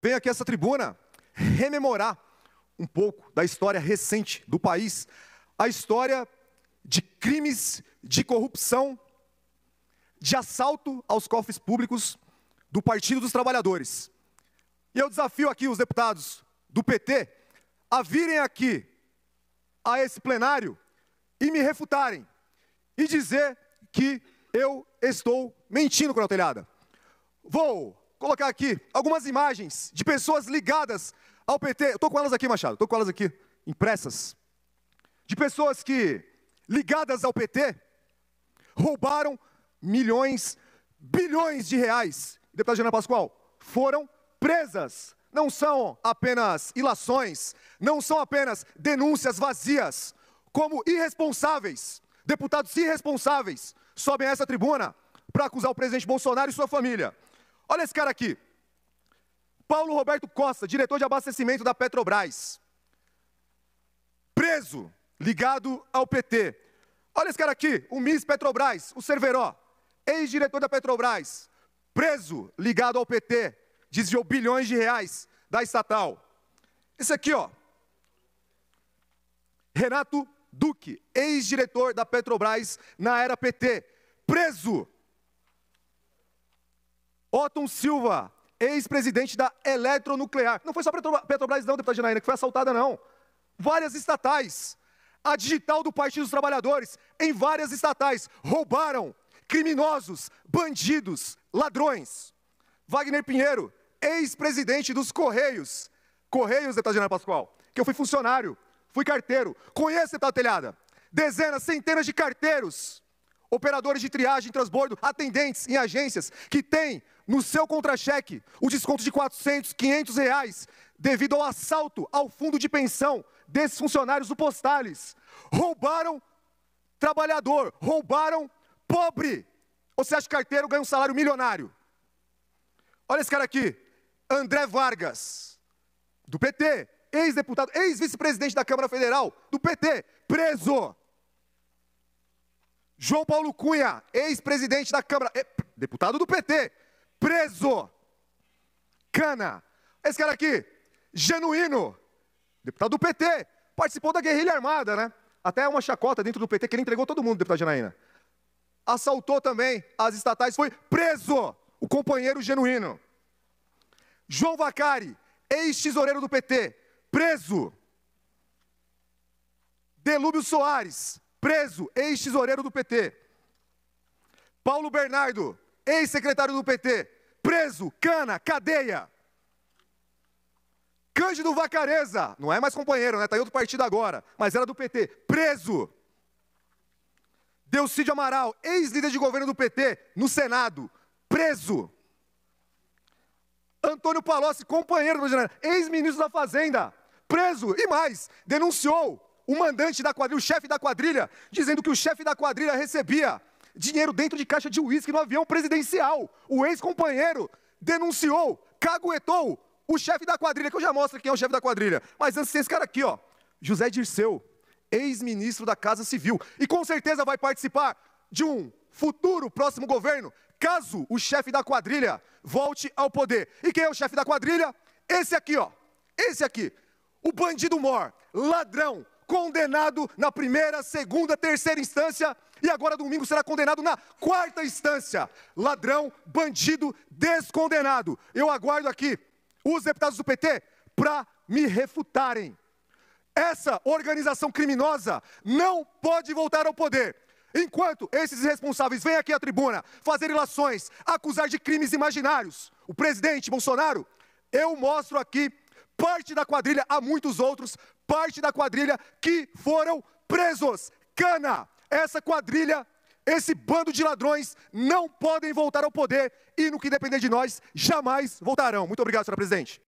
Venho aqui a essa tribuna rememorar um pouco da história recente do país, a história de crimes de corrupção, de assalto aos cofres públicos do Partido dos Trabalhadores. E eu desafio aqui os deputados do PT a virem aqui a esse plenário e me refutarem e dizer que eu estou mentindo, a Telhada. Vou colocar aqui algumas imagens de pessoas ligadas ao PT. Estou com elas aqui, Machado, estou com elas aqui, impressas. De pessoas que, ligadas ao PT, roubaram milhões, bilhões de reais. Deputada Jana Pascoal, foram presas. Não são apenas ilações, não são apenas denúncias vazias, como irresponsáveis, deputados irresponsáveis, sobem a essa tribuna para acusar o presidente Bolsonaro e sua família Olha esse cara aqui. Paulo Roberto Costa, diretor de abastecimento da Petrobras. Preso, ligado ao PT. Olha esse cara aqui, o Miss Petrobras, o Cerveró, ex-diretor da Petrobras, preso, ligado ao PT, desviou bilhões de reais da estatal. Esse aqui, ó. Renato Duque, ex-diretor da Petrobras na era PT, preso, Otton Silva, ex-presidente da Eletronuclear. Não foi só Petrobras, não, deputada Janaína, que foi assaltada, não. Várias estatais. A digital do Partido dos Trabalhadores, em várias estatais. Roubaram criminosos, bandidos, ladrões. Wagner Pinheiro, ex-presidente dos Correios. Correios, de Janaína Pascoal, que eu fui funcionário, fui carteiro. Conheço, deputada Telhada. Dezenas, centenas de carteiros operadores de triagem, transbordo, atendentes em agências que têm no seu contra-cheque o desconto de 400, 500 reais devido ao assalto ao fundo de pensão desses funcionários do Postales. Roubaram trabalhador, roubaram pobre. Ou você acha que carteiro ganha um salário milionário? Olha esse cara aqui, André Vargas, do PT, ex-deputado, ex-vice-presidente da Câmara Federal, do PT, preso. João Paulo Cunha, ex-presidente da Câmara, eh, deputado do PT, preso. Cana. Esse cara aqui, genuíno, deputado do PT, participou da guerrilha armada, né? Até uma chacota dentro do PT que ele entregou todo mundo, deputado Janaína. Assaltou também as estatais, foi preso. O companheiro genuíno. João Vacari, ex-tesoureiro do PT, preso. Delúbio Soares, preso, ex-tesoureiro do PT. Paulo Bernardo, ex-secretário do PT, preso, cana, cadeia. Cândido Vacareza, não é mais companheiro, né? está em outro partido agora, mas era do PT, preso. Delcídio Amaral, ex-líder de governo do PT, no Senado, preso. Antônio Palocci, companheiro do ex-ministro da Fazenda, preso e mais, denunciou o mandante da quadrilha, o chefe da quadrilha, dizendo que o chefe da quadrilha recebia dinheiro dentro de caixa de uísque no avião presidencial. O ex-companheiro denunciou, caguetou o chefe da quadrilha, que eu já mostro quem é o chefe da quadrilha. Mas antes esse cara aqui, ó, José Dirceu, ex-ministro da Casa Civil. E com certeza vai participar de um futuro próximo governo, caso o chefe da quadrilha volte ao poder. E quem é o chefe da quadrilha? Esse aqui, ó. Esse aqui. O bandido mor, ladrão, condenado na primeira, segunda, terceira instância e agora domingo será condenado na quarta instância. Ladrão, bandido, descondenado. Eu aguardo aqui os deputados do PT para me refutarem. Essa organização criminosa não pode voltar ao poder. Enquanto esses responsáveis vêm aqui à tribuna fazer ilações, acusar de crimes imaginários, o presidente Bolsonaro, eu mostro aqui parte da quadrilha, há muitos outros, parte da quadrilha que foram presos. Cana, essa quadrilha, esse bando de ladrões não podem voltar ao poder e no que depender de nós, jamais voltarão. Muito obrigado, senhora presidente.